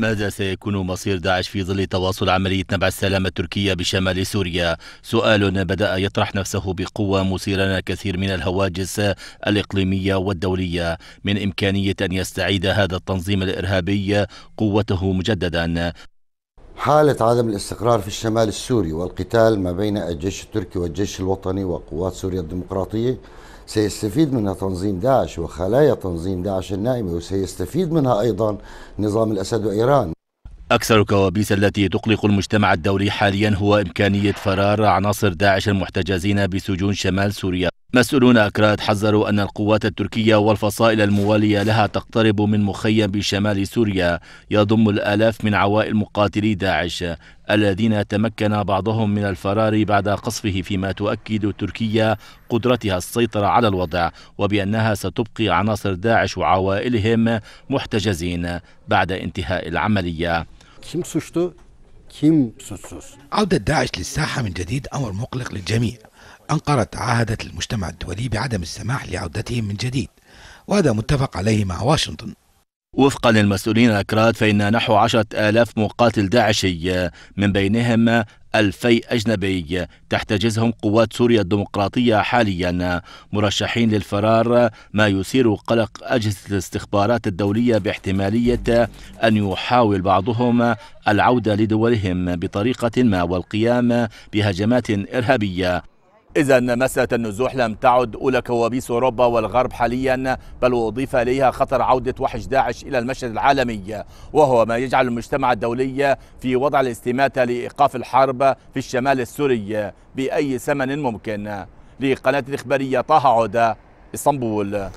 ماذا سيكون مصير داعش في ظل تواصل عملية نبع السلام التركية بشمال سوريا؟ سؤال بدأ يطرح نفسه بقوة مثيرا كثير من الهواجس الإقليمية والدولية من إمكانية أن يستعيد هذا التنظيم الإرهابي قوته مجددا حالة عدم الاستقرار في الشمال السوري والقتال ما بين الجيش التركي والجيش الوطني وقوات سوريا الديمقراطية سيستفيد منها تنظيم داعش وخلايا تنظيم داعش النائمة وسيستفيد منها أيضا نظام الأسد وإيران أكثر الكوابيس التي تقلق المجتمع الدولي حاليا هو إمكانية فرار عناصر داعش المحتجزين بسجون شمال سوريا مسؤولون أكراد حذروا أن القوات التركية والفصائل الموالية لها تقترب من مخيم بشمال سوريا يضم الآلاف من عوائل مقاتلي داعش الذين تمكن بعضهم من الفرار بعد قصفه فيما تؤكد تركيا قدرتها السيطرة على الوضع وبأنها ستبقي عناصر داعش وعوائلهم محتجزين بعد انتهاء العملية. كيم سوسوس عودة داعش للساحة من جديد أمر مقلق للجميع أنقرة تعاهدت المجتمع الدولي بعدم السماح لعودتهم من جديد وهذا متفق عليه مع واشنطن وفقا للمسؤولين الأكراد فإن نحو عشرة آلاف مقاتل داعشي من بينهم ألفي أجنبي تحتجزهم قوات سوريا الديمقراطية حاليا مرشحين للفرار ما يثير قلق أجهزة الاستخبارات الدولية باحتمالية أن يحاول بعضهم العودة لدولهم بطريقة ما والقيام بهجمات إرهابية إذا مسألة النزوح لم تعد أولى كوابيس أوروبا والغرب حاليا بل وأضيف إليها خطر عودة وحش داعش إلى المشهد العالمي وهو ما يجعل المجتمع الدولي في وضع الاستماتة لإيقاف الحرب في الشمال السوري بأي ثمن ممكن لقناة الإخبارية طه عودة اسطنبول